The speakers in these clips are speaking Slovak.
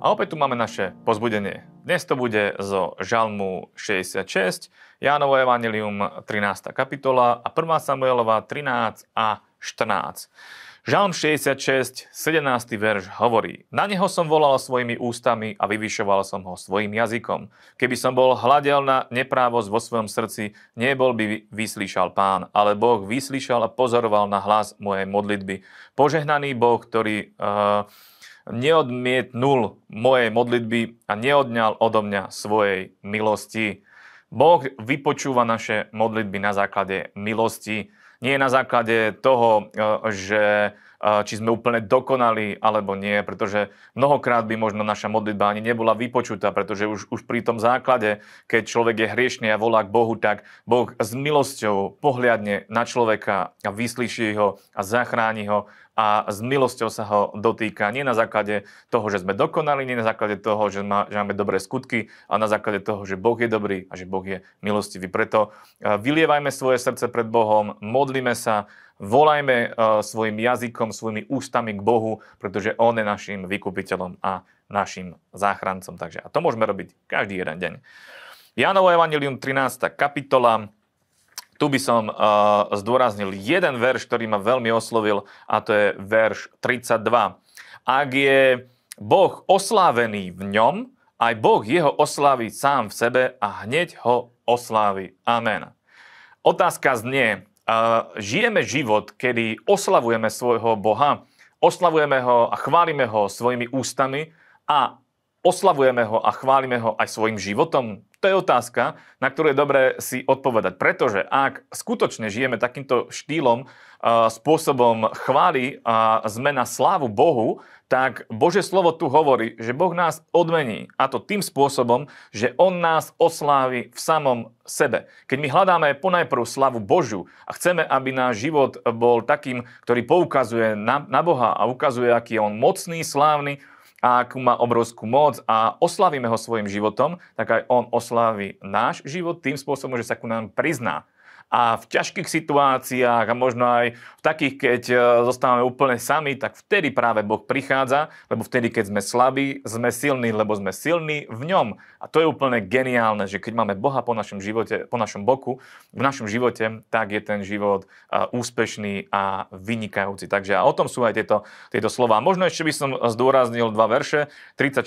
A opäť tu máme naše pozbudenie. Dnes to bude zo Žalmu 66, Jánovo Evangelium 13. kapitola a 1 Samuelova 13 a 14. Žalm 66, 17. verš hovorí Na neho som volal svojimi ústami a vyvyšoval som ho svojim jazykom. Keby som bol hľadel na neprávosť vo svojom srdci, nebol by vyslyšal pán, ale Boh vyslyšal a pozoroval na hlas mojej modlitby. Požehnaný Boh, ktorý... Uh, neodmietnul moje modlitby a neodňal odo mňa svojej milosti. Boh vypočúva naše modlitby na základe milosti, nie na základe toho, eh, že či sme úplne dokonali alebo nie, pretože mnohokrát by možno naša modlitba ani nebola vypočutá, pretože už, už pri tom základe, keď človek je hriešný a volá k Bohu, tak Boh s milosťou pohľadne na človeka a vyslyší ho a zachráni ho a s milosťou sa ho dotýka nie na základe toho, že sme dokonali, nie na základe toho, že, má, že máme dobré skutky, ale na základe toho, že Boh je dobrý a že Boh je milostivý. Preto e, vylievajme svoje srdce pred Bohom, modlíme sa, volajme eh, svojim jazykom, svojimi ústami k Bohu, pretože On je našim vykupiteľom a našim záchrancom. Takže a to môžeme robiť každý jeden deň. Janovo Evangelium 13. kapitola. Tu by som uh, zdôraznil jeden verš, ktorý ma veľmi oslovil a to je verš 32. Ak je Boh oslávený v ňom, aj Boh jeho oslávi sám v sebe a hneď ho oslávi. Amen. Otázka znie, žijeme život, kedy oslavujeme svojho Boha, oslavujeme ho a chválime ho svojimi ústami a oslavujeme ho a chválime ho aj svojim životom? To je otázka, na ktorú je dobré si odpovedať, pretože ak skutočne žijeme takýmto štýlom, eh, spôsobom chvály a sme na slávu Bohu, tak Bože slovo tu hovorí, že Boh nás odmení a to tým spôsobom, že On nás oslávi v samom sebe. Keď my hľadáme ponajprv slavu Božu a chceme, aby náš život bol takým, ktorý poukazuje na, na Boha a ukazuje, aký je On mocný, slávny, a akú má obrovskú moc a oslavíme ho svojim životom, tak aj on oslaví náš život tým spôsobom, že sa ku nám prizná a v ťažkých situáciách a možno aj v takých, keď e, zostávame úplne sami, tak vtedy práve Boh prichádza, lebo vtedy, keď sme slabí, sme silní, lebo sme silní v ňom. A to je úplne geniálne, že keď máme Boha po našom, živote, po našom boku, v našom živote, tak je ten život e, úspešný a vynikajúci. Takže a o tom sú aj tieto, tieto slova. Možno ešte by som zdôraznil dva verše, 34.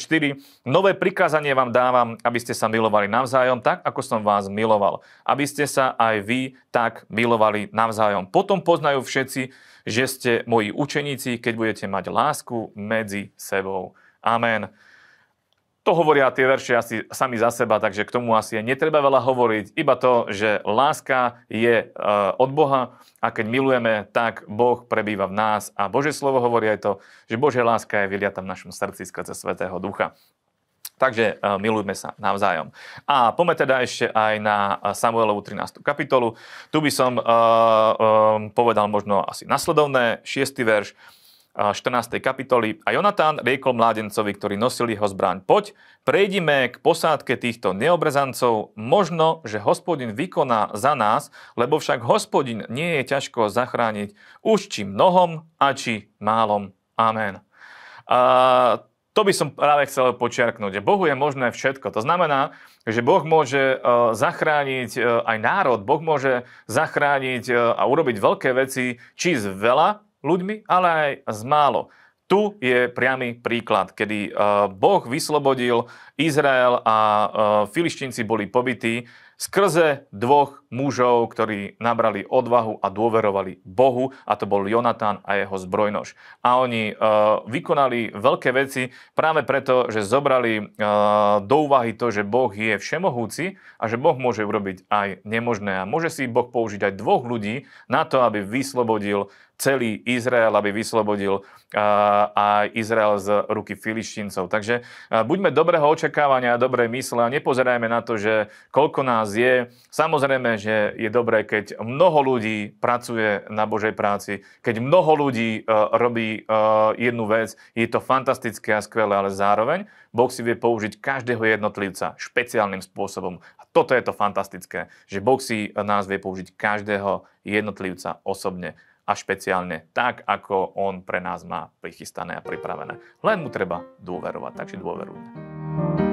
Nové prikázanie vám dávam, aby ste sa milovali navzájom, tak ako som vás miloval. Aby ste sa aj vy tak milovali navzájom. Potom poznajú všetci, že ste moji učeníci, keď budete mať lásku medzi sebou. Amen. To hovoria tie verše asi sami za seba, takže k tomu asi netreba veľa hovoriť. Iba to, že láska je e, od Boha a keď milujeme, tak Boh prebýva v nás. A Bože slovo hovorí aj to, že Božia láska je vyliata v našom srdci skrze Svetého Ducha. Takže e, milujme sa navzájom. A poďme teda ešte aj na e, Samuelovu 13. kapitolu. Tu by som uh, um, povedal možno asi nasledovné, 6. verš. 14. kapitoly. A Jonatán riekol mládencovi, ktorý nosil jeho zbraň, poď, prejdime k posádke týchto neobrezancov, možno, že hospodin vykoná za nás, lebo však hospodin nie je ťažko zachrániť už či mnohom a či málom. Amen. Uh, to by som práve chcel počiarknúť. Bohu je možné všetko. To znamená, že Boh môže e, zachrániť e, aj národ, Boh môže zachrániť e, a urobiť veľké veci, či s veľa ľuďmi, ale aj s málo. Tu je priamy príklad, kedy Boh vyslobodil Izrael a filištinci boli pobytí skrze dvoch mužov, ktorí nabrali odvahu a dôverovali Bohu, a to bol Jonatán a jeho zbrojnož. A oni e, vykonali veľké veci práve preto, že zobrali e, do úvahy to, že Boh je všemohúci a že Boh môže urobiť aj nemožné. A môže si Boh použiť aj dvoch ľudí na to, aby vyslobodil celý Izrael, aby vyslobodil aj Izrael z ruky filištíncov. Takže buďme dobrého očakávania a dobrej mysle a nepozerajme na to, že koľko nás je. Samozrejme, že je dobré, keď mnoho ľudí pracuje na Božej práci, keď mnoho ľudí e, robí e, jednu vec, je to fantastické a skvelé, ale zároveň Boh si vie použiť každého jednotlivca špeciálnym spôsobom. A toto je to fantastické, že Boh si nás vie použiť každého jednotlivca osobne a špeciálne tak, ako on pre nás má prichystané a pripravené. Len mu treba dôverovať, takže dôverujme.